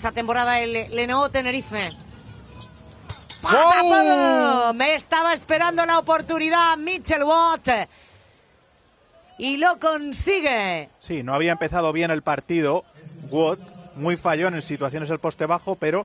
esta temporada el Lenovo Tenerife. Me estaba esperando la oportunidad Mitchell Watt. Y lo consigue. Sí, no había empezado bien el partido. Watt muy falló en situaciones el poste bajo, pero